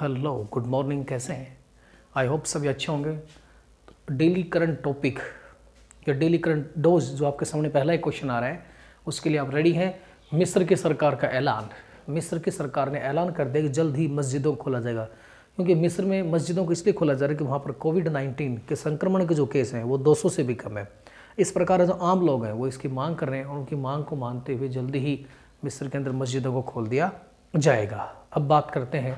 hello good morning कैसे हैं I hope सभी अच्छे होंगे डेली करंट टॉपिक या डेली करंट डोज जो आपके सामने पहला ही क्वेश्चन आ रहा है उसके लिए आप रेडी हैं मिस्र की सरकार का ऐलान मिस्र की सरकार ने ऐलान कर दिया कि जल्द ही मस्जिदों को खोला जाएगा क्योंकि मिस्र में मस्जिदों को इसलिए खोला जा रहा है कि वहाँ पर कोविड नाइन्टीन के संक्रमण के जो केस हैं वो दो से भी कम है इस प्रकार जो आम लोग हैं वो इसकी मांग कर रहे हैं और उनकी मांग को मानते हुए जल्दी ही मिस्र के अंदर मस्जिदों को खोल दिया जाएगा अब बात करते हैं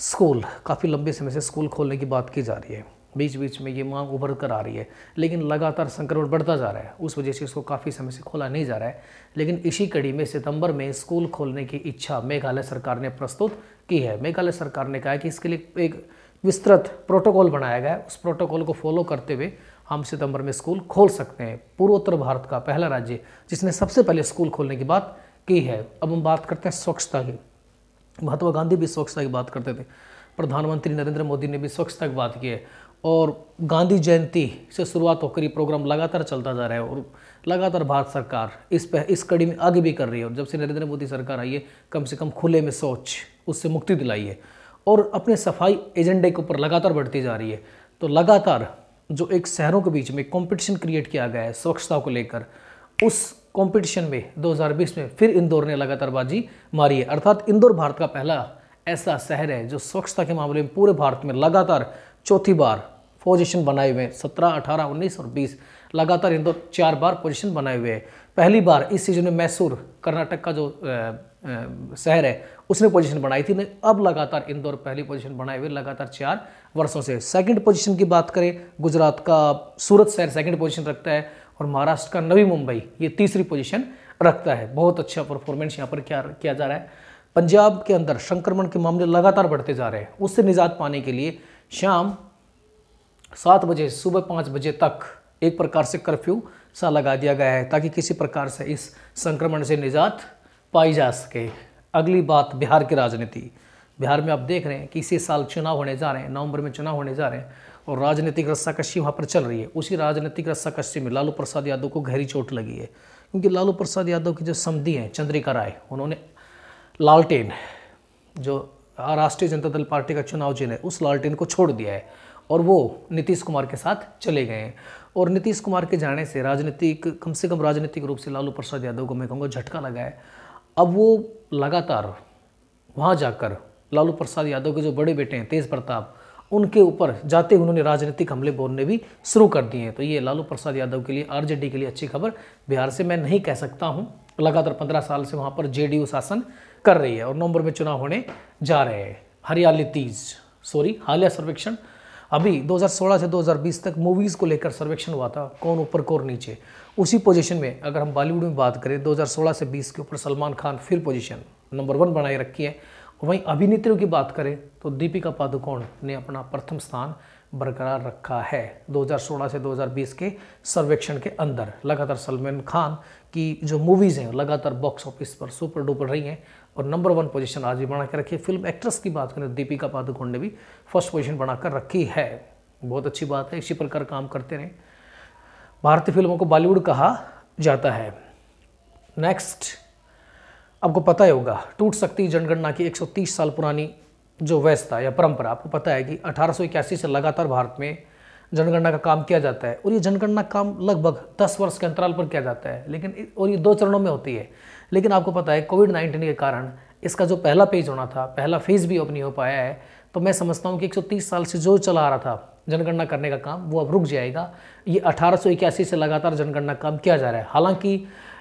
स्कूल काफ़ी लंबे समय से स्कूल खोलने की बात की जा रही है बीच बीच में ये मांग उभर कर आ रही है लेकिन लगातार संक्रमण बढ़ता जा रहा है उस वजह से इसको काफ़ी समय से खोला नहीं जा रहा है लेकिन इसी कड़ी में सितंबर में स्कूल खोलने की इच्छा मेघालय सरकार ने प्रस्तुत की है मेघालय सरकार ने कहा है कि इसके लिए एक विस्तृत प्रोटोकॉल बनाया गया है उस प्रोटोकॉल को फॉलो करते हुए हम सितंबर में स्कूल खोल सकते हैं पूर्वोत्तर भारत का पहला राज्य जिसने सबसे पहले स्कूल खोलने की बात की है अब हम बात करते हैं स्वच्छता की महात्मा गांधी भी स्वच्छता की बात करते थे प्रधानमंत्री नरेंद्र मोदी ने भी स्वच्छता की बात की है और गांधी जयंती से शुरुआत होकर ये प्रोग्राम लगातार चलता जा रहा है और लगातार भारत सरकार इस पर इस कड़ी में आगे भी कर रही है और जब से नरेंद्र मोदी सरकार आई है कम से कम खुले में सोच उससे मुक्ति दिलाई है और अपने सफाई एजेंडे के ऊपर लगातार बढ़ती जा रही है तो लगातार जो एक शहरों के बीच में कंपटीशन क्रिएट किया गया है स्वच्छता को लेकर उस कंपटीशन में 2020 में फिर इंदौर ने लगातार बाजी मारी है अर्थात इंदौर भारत का पहला ऐसा शहर है जो स्वच्छता के मामले में पूरे भारत में लगातार चौथी बार पोजीशन बनाए हुए हैं सत्रह अठारह उन्नीस और बीस लगातार इंदौर चार बार पोजीशन बनाए हुए हैं पहली बार इस सीजन में मैसूर कर्नाटक का जो शहर है उसने पोजीशन बनाई थी नहीं अब लगातार इंदौर पहली पोजीशन बनाए हुए लगातार चार वर्षों से सेकंड पोजीशन की बात करें गुजरात का सूरत शहर सेकंड पोजीशन रखता है और महाराष्ट्र का नवी मुंबई ये तीसरी पोजीशन रखता है बहुत अच्छा परफॉर्मेंस यहाँ पर क्या किया जा रहा है पंजाब के अंदर संक्रमण के मामले लगातार बढ़ते जा रहे हैं उससे निजात पाने के लिए शाम सात बजे सुबह पाँच बजे तक एक प्रकार से कर्फ्यू सा लगा दिया गया है ताकि किसी प्रकार से इस संक्रमण से निजात पाई जा सके अगली बात बिहार की राजनीति बिहार में आप देख रहे हैं कि इसी साल चुनाव होने जा रहे हैं नवंबर में चुनाव होने जा रहे हैं और राजनीतिक रस्साकशी वहाँ पर चल रही है उसी राजनीतिक रस्साकशी में लालू प्रसाद यादव को गहरी चोट लगी है क्योंकि लालू प्रसाद यादव की जो समधि हैं चंद्रिका राय उन्होंने लालटेन जो राष्ट्रीय जनता दल पार्टी का चुनाव चिन्ह है उस लालटेन को छोड़ दिया है और वो नीतीश कुमार के साथ चले गए हैं और नीतीश कुमार के जाने से राजनीतिक कम से कम राजनीतिक रूप से लालू प्रसाद यादव को मैं कहूँगा झटका लगा है अब वो लगातार वहाँ जाकर लालू प्रसाद यादव के जो बड़े बेटे हैं तेज प्रताप उनके ऊपर जाते उन्होंने राजनीतिक हमले बोलने भी शुरू कर दिए हैं तो ये लालू प्रसाद यादव के लिए आरजेडी के लिए अच्छी खबर बिहार से मैं नहीं कह सकता हूँ लगातार पंद्रह साल से वहाँ पर जेडीयू शासन कर रही है और नवंबर में चुनाव होने जा रहे हैं हरियाली तीज सॉरी हालिया सर्वेक्षण अभी 2016 से 2020 तक मूवीज़ को लेकर सर्वेक्षण हुआ था कौन ऊपर कौन नीचे उसी पोजीशन में अगर हम बॉलीवुड में बात करें 2016 से 20 के ऊपर सलमान खान फिर पोजीशन नंबर वन बनाए रखी है वहीं अभिनेत्रियों की बात करें तो दीपिका पादुकोण ने अपना प्रथम स्थान बरकरार रखा है 2016 से 2020 के सर्वेक्षण के अंदर लगातार सलमान खान की जो मूवीज़ हैं लगातार बॉक्स ऑफिस पर सुपर डुपर रही हैं और नंबर वन पोजीशन आज भी बना कर रखी है फिल्म एक्ट्रेस की बात करें तो दीपिका पादुकोण ने भी फर्स्ट पोजीशन बनाकर रखी है बहुत अच्छी बात है इसी प्रकार काम करते रहें भारतीय फिल्मों को बॉलीवुड कहा जाता है नेक्स्ट आपको पता ही होगा टूट सकती जनगणना की 130 साल पुरानी जो व्यवस्था या परंपरा आपको पता है कि अठारह से लगातार भारत में जनगणना का काम किया जाता है और ये जनगणना काम लगभग 10 वर्ष के अंतराल पर किया जाता है लेकिन और ये दो चरणों में होती है लेकिन आपको पता है कोविड नाइन्टीन के कारण इसका जो पहला पेज होना था पहला फेज़ भी अब नहीं हो पाया है तो मैं समझता हूँ कि 130 साल से जो चला आ रहा था जनगणना करने का काम वो अब रुक जाएगा ये अठारह से लगातार जनगणना काम किया जा रहा है हालांकि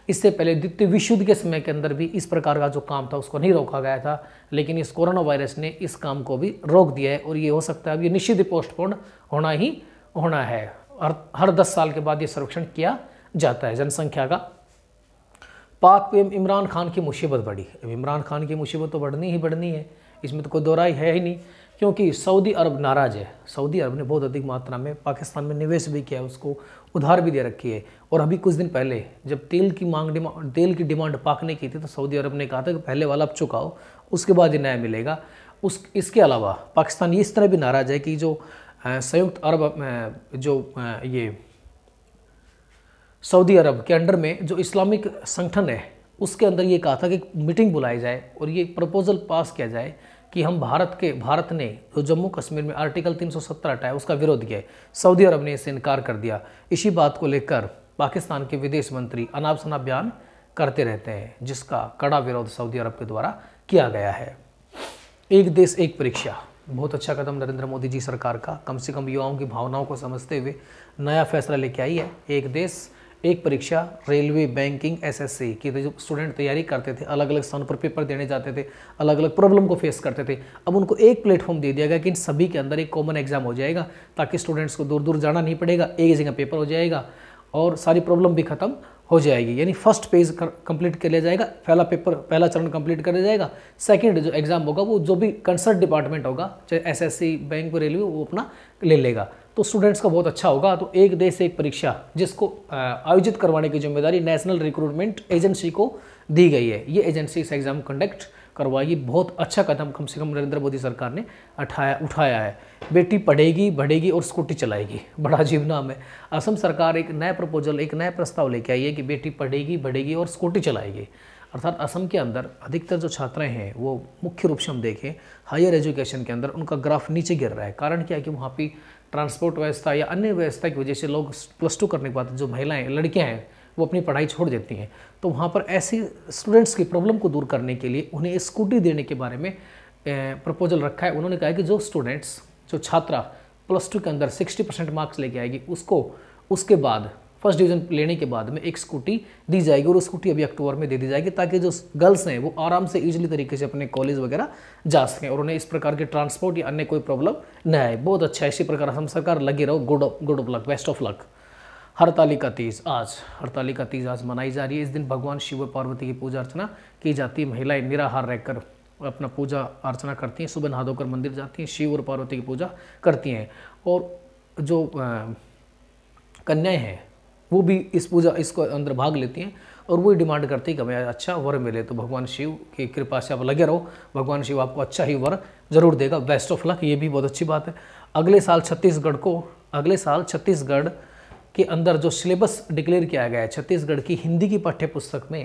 इससे पहले द्वितीय विश्वयुद्ध के समय के अंदर भी इस प्रकार का जो काम था उसको नहीं रोका गया था लेकिन इस कोरोना वायरस ने इस काम को भी रोक दिया है और ये हो सकता है अब ये निश्चित पोस्टपोन होना ही होना है हर हर दस साल के बाद ये सर्वेक्षण किया जाता है जनसंख्या का पाक पे इमरान खान की मुसीबत बढ़ी अब इमरान खान की मुसीबत तो बढ़नी ही बढ़नी है इसमें तो कोई दोहराई है ही नहीं क्योंकि सऊदी अरब नाराज़ है सऊदी अरब ने बहुत अधिक मात्रा में पाकिस्तान में निवेश भी किया है उसको उधार भी दे रखी है और अभी कुछ दिन पहले जब तेल की मांग डिमांड तेल की डिमांड पाकने की थी तो सऊदी अरब ने कहा था कि पहले वाला अब चुकाओ उसके बाद ही नया मिलेगा उस इसके अलावा पाकिस्तान इस तरह भी नाराज़ है कि जो संयुक्त अरब जो ये सऊदी अरब के अंडर में जो इस्लामिक संगठन है उसके अंदर ये कहा था कि मीटिंग बुलाई जाए और ये प्रपोज़ल पास किया जाए कि हम भारत के भारत ने जो जम्मू कश्मीर में आर्टिकल 370 हटाया उसका विरोध किया है सऊदी अरब ने इसे इनकार कर दिया इसी बात को लेकर पाकिस्तान के विदेश मंत्री अनाप शनाप बयान करते रहते हैं जिसका कड़ा विरोध सऊदी अरब के द्वारा किया गया है एक देश एक परीक्षा बहुत अच्छा कदम नरेंद्र मोदी जी सरकार का कम से कम युवाओं की भावनाओं को समझते हुए नया फैसला लेके आई है एक देश एक परीक्षा रेलवे बैंकिंग एसएससी की जो स्टूडेंट तैयारी करते थे अलग अलग स्थानों पर पेपर देने जाते थे अलग अलग प्रॉब्लम को फेस करते थे अब उनको एक प्लेटफॉर्म दे दिया गया कि इन सभी के अंदर एक कॉमन एग्जाम हो जाएगा ताकि स्टूडेंट्स को दूर दूर जाना नहीं पड़ेगा एक जगह पेपर हो जाएगा और सारी प्रॉब्लम भी खत्म हो जाएगी यानी फर्स्ट पेज कंप्लीट कर लिया जाएगा पहला पेपर पहला चरण कंप्लीट कर लिया जाएगा सेकंड जो एग्ज़ाम होगा वो जो भी कंसर्ट डिपार्टमेंट होगा चाहे एसएससी बैंक रेलवे वो अपना ले लेगा तो स्टूडेंट्स का बहुत अच्छा होगा तो एक देश एक परीक्षा जिसको आयोजित करवाने की जिम्मेदारी नेशनल रिक्रूटमेंट एजेंसी को दी गई है ये एजेंसी इस एग्ज़ाम कंडक्ट करवाई बहुत अच्छा कदम कम से कम नरेंद्र मोदी सरकार ने उठाया उठाया है बेटी पढ़ेगी बढ़ेगी और स्कूटी चलाएगी बड़ा अजीब नाम है असम सरकार एक नया प्रपोजल एक नया प्रस्ताव लेके आई है कि बेटी पढ़ेगी बढ़ेगी और स्कूटी चलाएगी अर्थात असम के अंदर अधिकतर जो छात्राएं हैं वो मुख्य रूप से हम देखें हायर एजुकेशन के अंदर उनका ग्राफ नीचे गिर रहा है कारण क्या है कि वहाँ पर ट्रांसपोर्ट व्यवस्था या अन्य व्यवस्था की वजह से लोग प्लस टू करने के बाद जो महिलाएं लड़कियां हैं वो अपनी पढ़ाई छोड़ देती हैं तो वहाँ पर ऐसी स्टूडेंट्स की प्रॉब्लम को दूर करने के लिए उन्हें स्कूटी देने के बारे में प्रपोजल रखा है उन्होंने कहा है कि जो स्टूडेंट्स जो छात्रा प्लस टू के अंदर सिक्सटी परसेंट मार्क्स लेके आएगी उसको उसके बाद फर्स्ट डिवीजन लेने के बाद में एक स्कूटी दी जाएगी और स्कूटी अभी अक्टूबर में दे दी जाएगी ताकि जो गर्ल्स हैं वो आराम से ईजिली तरीके से अपने कॉलेज वगैरह जा सकें और उन्हें इस प्रकार के ट्रांसपोर्ट या अन्य कोई प्रॉब्लम न आए बहुत अच्छा इसी प्रकार हम सरकार लगे रहो good good of luck best of luck का तीज आज का तीज आज मनाई जा रही है इस दिन भगवान शिव पार्वती की पूजा अर्चना की जाती है महिलाएं निराहार रहकर अपना पूजा अर्चना करती हैं सुबह नहा धोकर मंदिर जाती हैं शिव और पार्वती की पूजा करती हैं और जो कन्याएं हैं वो भी इस पूजा इसको अंदर भाग लेती हैं और वो डिमांड करती है कि हमें अच्छा वर मिले तो भगवान शिव की कृपा से आप लगे रहो भगवान शिव आपको अच्छा ही वर जरूर देगा बेस्ट ऑफ लक ये भी बहुत अच्छी बात है अगले साल छत्तीसगढ़ को अगले साल छत्तीसगढ़ के अंदर जो सिलेबस डिक्लेयर किया गया है छत्तीसगढ़ की हिंदी की पाठ्य पुस्तक में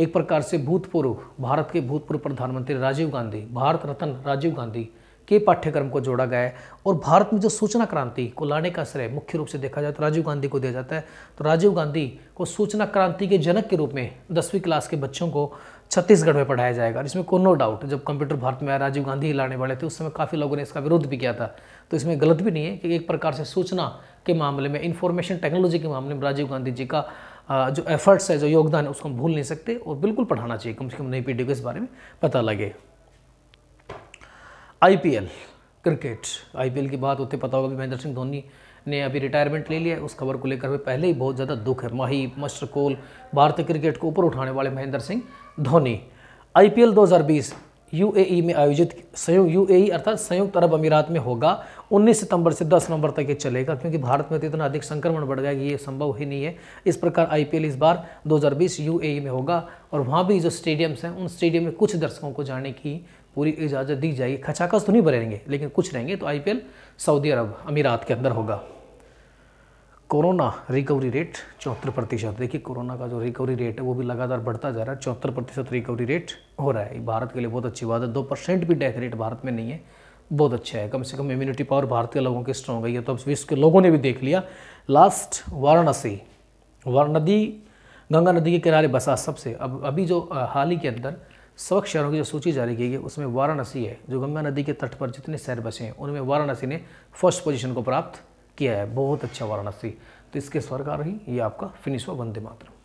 एक प्रकार से भूतपूर्व भारत के भूतपूर्व प्रधानमंत्री राजीव गांधी भारत रत्न राजीव गांधी के पाठ्यक्रम को जोड़ा गया है और भारत में जो सूचना क्रांति को लाने का श्रेय मुख्य रूप से देखा जाए तो राजीव गांधी को दिया जाता है तो राजीव गांधी को सूचना क्रांति के जनक के रूप में दसवीं क्लास के बच्चों को छत्तीसगढ़ में पढ़ाया जाएगा इसमें को नो डाउट जब कंप्यूटर भारत में आया राजीव गांधी ही लाने वाले थे उस समय काफ़ी लोगों ने इसका विरोध भी किया था तो इसमें गलत भी नहीं है कि एक प्रकार से सूचना के मामले में इंफॉर्मेशन टेक्नोलॉजी के मामले में राजीव गांधी जी का जो एफर्ट्स है जो योगदान है उसको हम भूल नहीं सकते और बिल्कुल पढ़ाना चाहिए कम से कम नई पीढ़ी को इस बारे में पता लगे आईपीएल क्रिकेट आईपीएल की बात होते पता होगा कि महेंद्र सिंह धोनी ने अभी रिटायरमेंट ले लिया उस खबर को लेकर पहले ही बहुत ज़्यादा दुख है माही मस्टरकोल भारतीय क्रिकेट को ऊपर उठाने वाले महेंद्र सिंह धोनी आईपीएल 2020 यूएई में आयोजित संयुक्त यूएई e अर्थात संयुक्त अरब अमीरात में होगा 19 सितंबर से 10 नवंबर तक ये चलेगा क्योंकि भारत में तो इतना अधिक संक्रमण बढ़ गया कि ये संभव ही नहीं है इस प्रकार आईपीएल इस बार 2020 यूएई e में होगा और वहाँ भी जो स्टेडियम्स हैं उन स्टेडियम में कुछ दर्शकों को जाने की पूरी इजाज़त दी जाएगी खचाखच तो नहीं बनेंगे लेकिन कुछ रहेंगे तो आई सऊदी अरब अमीरात के अंदर होगा कोरोना रिकवरी रेट चौहत्तर प्रतिशत देखिए कोरोना का जो रिकवरी रेट है वो भी लगातार बढ़ता जा रहा है चौहत्तर प्रतिशत रिकवरी रेट हो रहा है भारत के लिए बहुत अच्छी बात है दो परसेंट भी डेथ रेट भारत में नहीं है बहुत अच्छा है कम से कम इम्यूनिटी पावर भारत के लोगों की स्ट्रॉन्ग है तो अब विश्व के लोगों ने भी देख लिया लास्ट वाराणसी वाराणदी गंगा नदी के किनारे बसा सबसे अब अभी जो हाल ही के अंदर स्वच्छ शहरों की जो सूची जारी की गई उसमें वाराणसी है जो गंगा नदी के तट पर जितने शहर बसे हैं उनमें वाराणसी ने फर्स्ट पोजीशन को प्राप्त किया है बहुत अच्छा वाराणसी तो इसके स्वर्ग आ रही ये आपका फिनिश हुआ वंदे मातरम